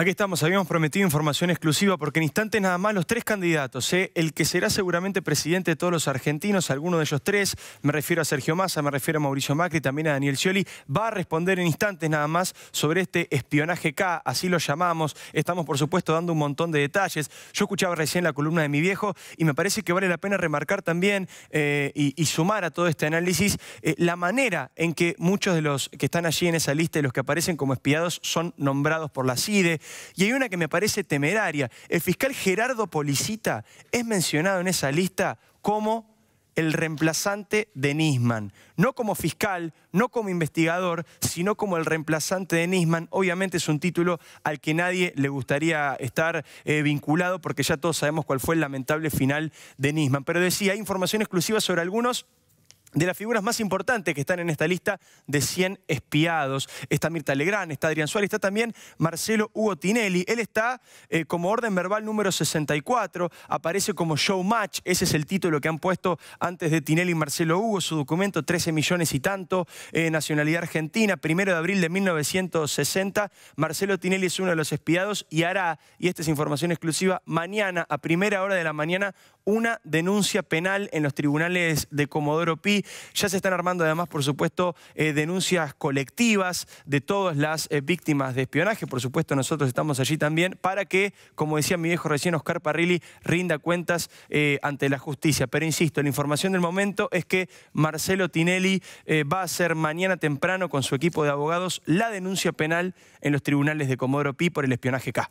Aquí estamos, habíamos prometido información exclusiva porque en instantes nada más los tres candidatos, ¿eh? el que será seguramente presidente de todos los argentinos, alguno de ellos tres, me refiero a Sergio Massa, me refiero a Mauricio Macri, también a Daniel Scioli, va a responder en instantes nada más sobre este espionaje K, así lo llamamos, estamos por supuesto dando un montón de detalles, yo escuchaba recién la columna de mi viejo y me parece que vale la pena remarcar también eh, y, sumar a todo este análisis eh, la manera en que muchos de los que están allí en esa lista y los que aparecen como espiados son nombrados por la CIDE, y hay una que me parece temeraria. El fiscal Gerardo Policita es mencionado en esa lista como el reemplazante de Nisman. No como fiscal, no como investigador, sino como el reemplazante de Nisman. Obviamente es un título al que nadie le gustaría estar eh, vinculado porque ya todos sabemos cuál fue el lamentable final de Nisman. Pero decía, hay información exclusiva sobre algunos de las figuras más importantes que están en esta lista de 100 espiados. Está Mirta Legrand, está Adrián Suárez, está también Marcelo Hugo Tinelli. Él está eh, como orden verbal número 64, aparece como show match, ese es el título que han puesto antes de Tinelli y Marcelo Hugo, su documento 13 millones y tanto, eh, nacionalidad argentina, primero de abril de 1960. Marcelo Tinelli es uno de los espiados y hará, y esta es información exclusiva, mañana a primera hora de la mañana una denuncia penal en los tribunales de Comodoro Pi. Ya se están armando además, por supuesto, eh, denuncias colectivas de todas las eh, víctimas de espionaje. Por supuesto, nosotros estamos allí también para que, como decía mi viejo recién, Oscar Parrilli rinda cuentas eh, ante la justicia. Pero insisto, la información del momento es que Marcelo Tinelli va a hacer mañana temprano con su equipo de abogados la denuncia penal en los tribunales de Comodoro Pi por el espionaje K.